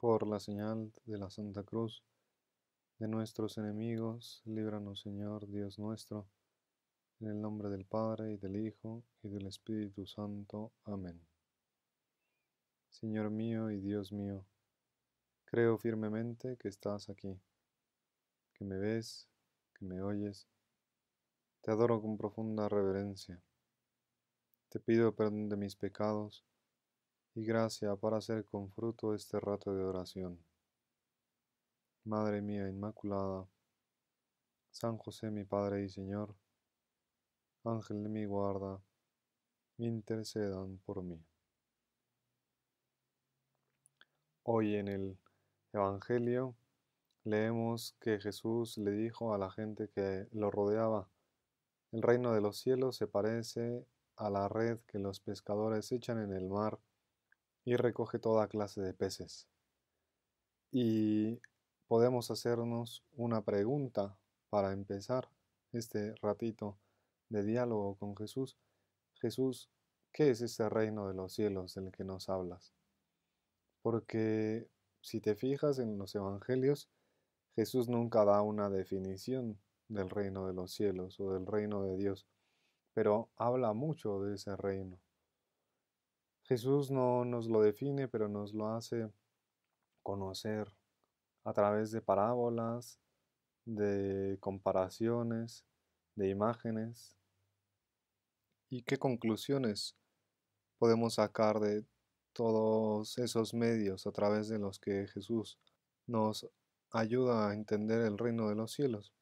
Por la señal de la Santa Cruz, de nuestros enemigos, líbranos Señor Dios nuestro, en el nombre del Padre, y del Hijo, y del Espíritu Santo. Amén. Señor mío y Dios mío, creo firmemente que estás aquí, que me ves, que me oyes. Te adoro con profunda reverencia. Te pido perdón de mis pecados, y gracia para hacer con fruto este rato de oración. Madre mía Inmaculada, San José mi Padre y Señor, Ángel de mi guarda, intercedan por mí. Hoy en el Evangelio leemos que Jesús le dijo a la gente que lo rodeaba, el reino de los cielos se parece a la red que los pescadores echan en el mar y recoge toda clase de peces. Y podemos hacernos una pregunta para empezar este ratito de diálogo con Jesús. Jesús, ¿qué es ese reino de los cielos del que nos hablas? Porque si te fijas en los evangelios, Jesús nunca da una definición del reino de los cielos o del reino de Dios, pero habla mucho de ese reino. Jesús no nos lo define, pero nos lo hace conocer a través de parábolas, de comparaciones, de imágenes. ¿Y qué conclusiones podemos sacar de todos esos medios a través de los que Jesús nos ayuda a entender el reino de los cielos?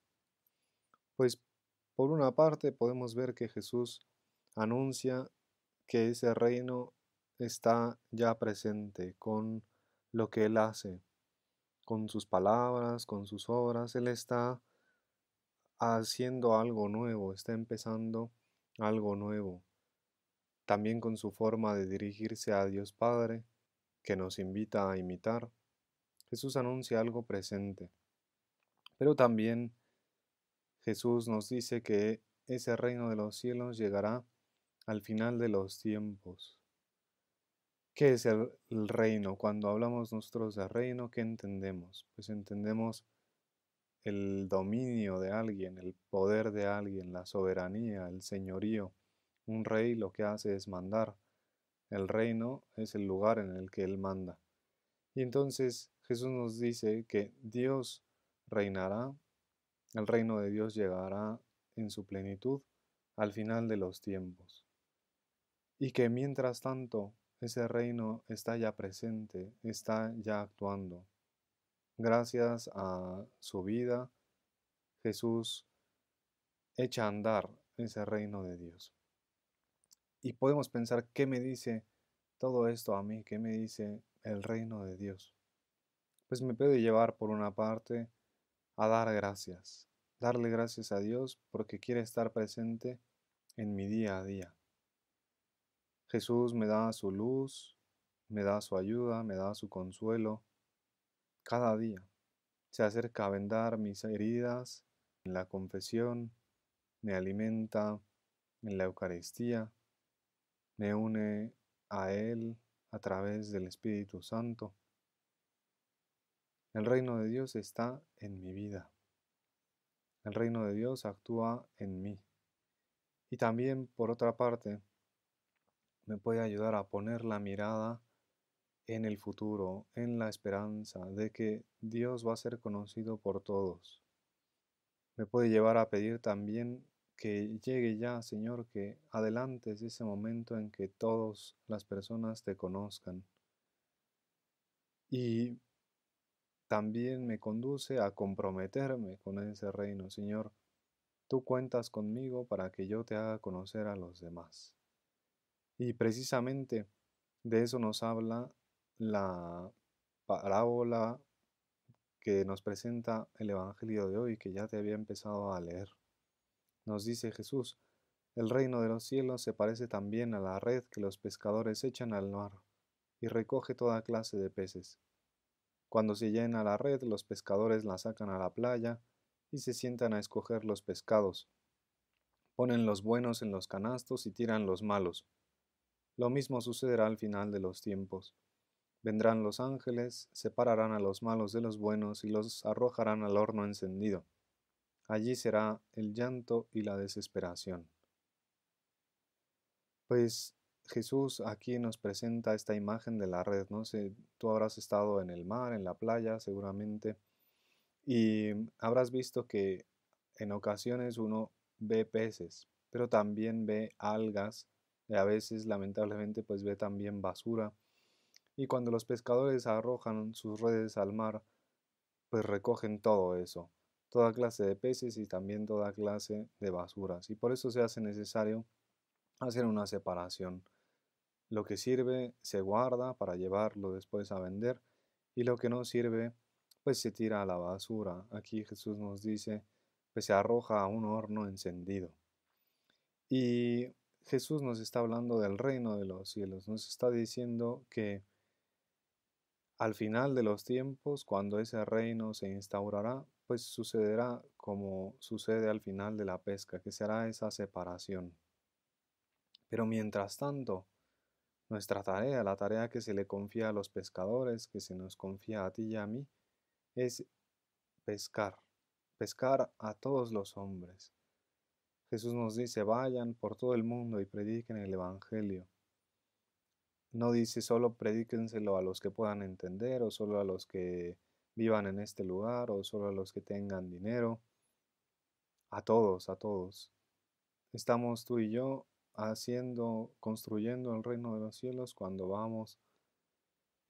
Pues por una parte podemos ver que Jesús anuncia que ese reino está ya presente con lo que Él hace, con sus palabras, con sus obras. Él está haciendo algo nuevo, está empezando algo nuevo. También con su forma de dirigirse a Dios Padre, que nos invita a imitar. Jesús anuncia algo presente. Pero también Jesús nos dice que ese reino de los cielos llegará al final de los tiempos. ¿Qué es el, reino? Cuando hablamos nosotros de reino, ¿qué entendemos? Pues entendemos el dominio de alguien, el poder de alguien, la soberanía, el señorío. Un rey lo que hace es mandar. El reino es el lugar en el que él manda. Y entonces Jesús nos dice que Dios reinará, el reino de Dios llegará en su plenitud al final de los tiempos. Y que mientras tanto ese reino está ya presente, está ya actuando. Gracias a su vida, Jesús echa a andar ese reino de Dios. Y podemos pensar, ¿qué me dice todo esto a mí? ¿Qué me dice el reino de Dios? Pues me puede llevar por una parte a dar gracias, darle gracias a Dios porque quiere estar presente en mi día a día. Jesús me da su luz, me da su ayuda, me da su consuelo. Cada día se acerca a vendar mis heridas en la confesión, me alimenta en la Eucaristía, me une a Él a través del Espíritu Santo. El reino de Dios está en mi vida. El reino de Dios actúa en mí. Y también, por otra parte, me puede ayudar a poner la mirada en el futuro, en la esperanza de que Dios va a ser conocido por todos. Me puede llevar a pedir también que llegue ya, Señor, que adelantes ese momento en que todas las personas te conozcan. Y también me conduce a comprometerme con ese reino, Señor. Tú cuentas conmigo para que yo te haga conocer a los demás. Y precisamente de eso nos habla la parábola que nos presenta el Evangelio de hoy, que ya te había empezado a leer. Nos dice Jesús, el reino de los cielos se parece también a la red que los pescadores echan al mar y recoge toda clase de peces. Cuando se llena la red, los pescadores la sacan a la playa y se sientan a escoger los pescados. Ponen los buenos en los canastos y tiran los malos. Lo mismo sucederá al final de los tiempos. Vendrán los ángeles, separarán a los malos de los buenos y los arrojarán al horno encendido. Allí será el llanto y la desesperación. Pues Jesús aquí nos presenta esta imagen de la red, ¿no? sé, tú habrás estado en el mar, en la playa, seguramente, y habrás visto que en ocasiones uno ve peces, pero también ve algas a veces lamentablemente pues ve también basura. Y cuando los pescadores arrojan sus redes al mar, pues recogen todo eso, toda clase de peces y también toda clase de basuras. Y por eso se hace necesario hacer una separación. Lo que sirve se guarda para llevarlo después a vender y lo que no sirve pues se tira a la basura. Aquí Jesús nos dice pues se arroja a un horno encendido. Y Jesús nos está hablando del reino de los cielos, nos está diciendo que al final de los tiempos, cuando ese reino se instaurará, pues sucederá como sucede al final de la pesca, que será esa separación. Pero mientras tanto, nuestra tarea, la tarea que se le confía a los pescadores, que se nos confía a ti y a mí, es pescar, pescar a todos los hombres, Jesús nos dice, vayan por todo el mundo y prediquen el Evangelio. No dice solo predíquenselo a los que puedan entender o solo a los que vivan en este lugar o solo a los que tengan dinero. A todos, a todos. Estamos tú y yo haciendo, construyendo el reino de los cielos cuando vamos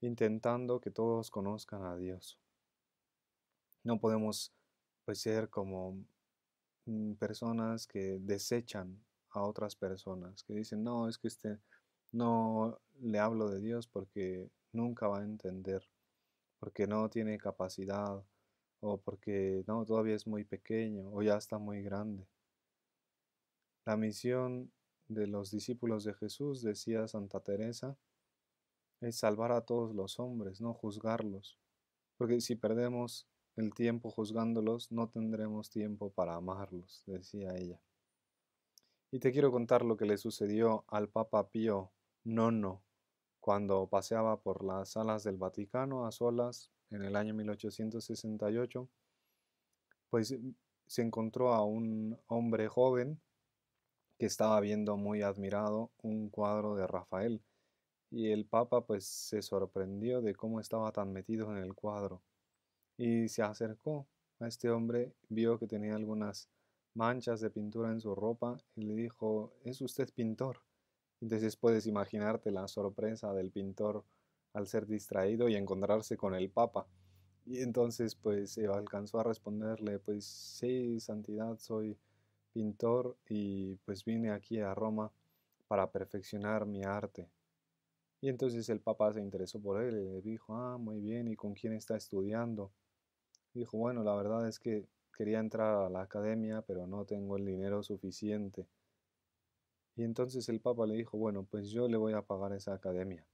intentando que todos conozcan a Dios. No podemos pues, ser como Mm, personas que desechan a otras personas, que dicen, no, es que este no le hablo de Dios porque nunca va a entender, porque no tiene capacidad, o porque no, todavía es muy pequeño, o ya está muy grande. La misión de los discípulos de Jesús, decía Santa Teresa, es salvar a todos los hombres, no juzgarlos. Porque si perdemos el tiempo juzgándolos, no tendremos tiempo para amarlos, decía ella. Y te quiero contar lo que le sucedió al Papa Pío IX cuando paseaba por las salas del Vaticano a solas en el año 1868, pues mm, se encontró a un hombre joven que estaba viendo muy admirado un cuadro de Rafael y el Papa pues se sorprendió de cómo estaba tan metido en el cuadro y se acercó a este hombre, vio que tenía algunas manchas de pintura en su ropa y le dijo, ¿es usted pintor? Entonces puedes imaginarte la sorpresa del pintor al ser distraído y encontrarse con el Papa. Y entonces pues alcanzó a responderle, pues sí, santidad, soy pintor y pues vine aquí a Roma para perfeccionar mi arte. Y entonces el Papa se interesó por él y le dijo, ah, muy bien, ¿y con quién está estudiando? dijo, bueno, la verdad es que quería entrar a la academia, pero no tengo el dinero suficiente. Y entonces el Papa le dijo, bueno, pues yo le voy a pagar esa academia.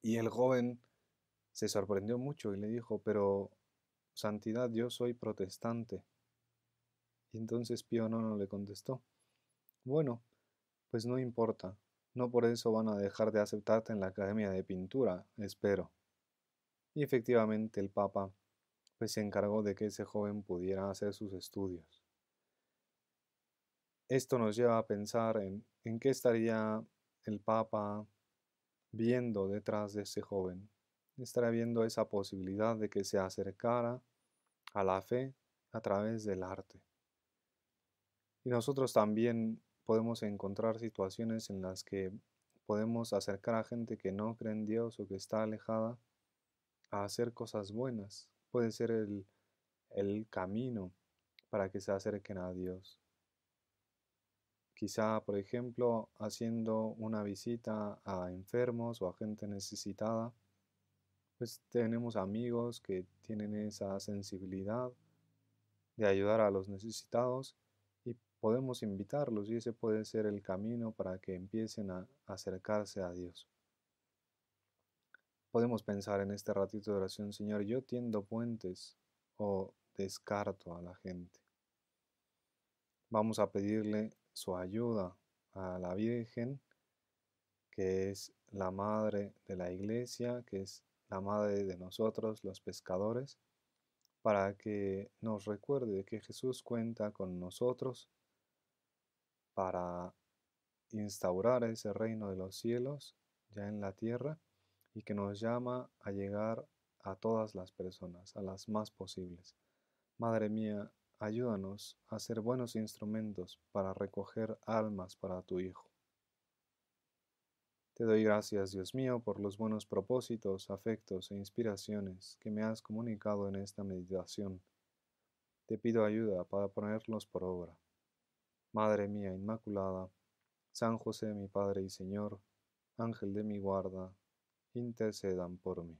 Y el joven se sorprendió mucho y le dijo, pero Santidad, yo soy protestante. Y entonces Pío IX le contestó, bueno, pues no importa, no por eso van a dejar de aceptarte en la Academia de Pintura, espero. Y efectivamente el Papa se encargó de que ese joven pudiera hacer sus estudios. Esto nos lleva a pensar en, en qué estaría el Papa viendo detrás de ese joven. Estaría viendo esa posibilidad de que se acercara a la fe a través del arte. Y nosotros también podemos encontrar situaciones en las que podemos acercar a gente que no cree en Dios o que está alejada a hacer cosas buenas, puede ser el, el camino para que se acerquen a Dios. Quizá, por ejemplo, haciendo una visita a enfermos o a gente necesitada, pues tenemos amigos que tienen esa sensibilidad de ayudar a los necesitados y podemos invitarlos y ese puede ser el camino para que empiecen a acercarse a Dios. Podemos pensar en este ratito de oración, Señor, yo tiendo puentes o descarto a la gente. Vamos a pedirle su ayuda a la Virgen, que es la madre de la iglesia, que es la madre de nosotros, los pescadores, para que nos recuerde que Jesús cuenta con nosotros para instaurar ese reino de los cielos ya en la tierra y que nos llama a llegar a todas las personas, a las más posibles. Madre mía, ayúdanos a ser buenos instrumentos para recoger almas para tu Hijo. Te doy gracias, Dios mío, por los buenos propósitos, afectos e inspiraciones que me has comunicado en esta meditación. Te pido ayuda para ponerlos por obra. Madre mía Inmaculada, San José mi Padre y Señor, Ángel de mi guarda, intercedan por mí.